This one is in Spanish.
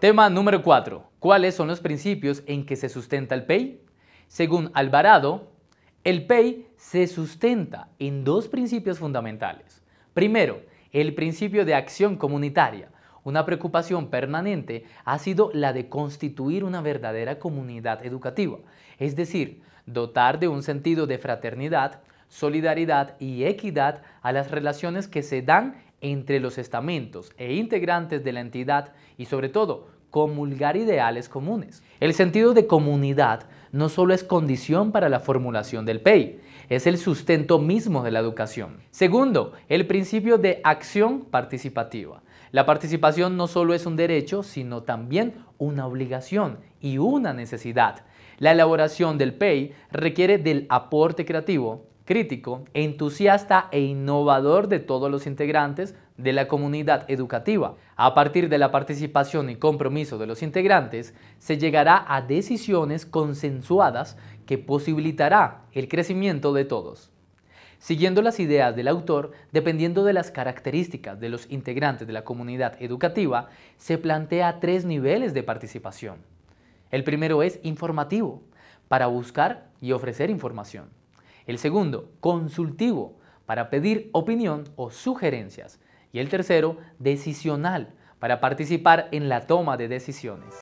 Tema número 4. ¿Cuáles son los principios en que se sustenta el PEI? Según Alvarado, el PEI se sustenta en dos principios fundamentales. Primero, el principio de acción comunitaria. Una preocupación permanente ha sido la de constituir una verdadera comunidad educativa, es decir, dotar de un sentido de fraternidad, solidaridad y equidad a las relaciones que se dan entre los estamentos e integrantes de la entidad y sobre todo comulgar ideales comunes. El sentido de comunidad no solo es condición para la formulación del PEI, es el sustento mismo de la educación. Segundo, el principio de acción participativa. La participación no solo es un derecho, sino también una obligación y una necesidad. La elaboración del PEI requiere del aporte creativo, crítico, entusiasta e innovador de todos los integrantes de la comunidad educativa. A partir de la participación y compromiso de los integrantes, se llegará a decisiones consensuadas que posibilitará el crecimiento de todos. Siguiendo las ideas del autor, dependiendo de las características de los integrantes de la comunidad educativa, se plantea tres niveles de participación. El primero es informativo, para buscar y ofrecer información. El segundo, consultivo, para pedir opinión o sugerencias. Y el tercero, decisional, para participar en la toma de decisiones.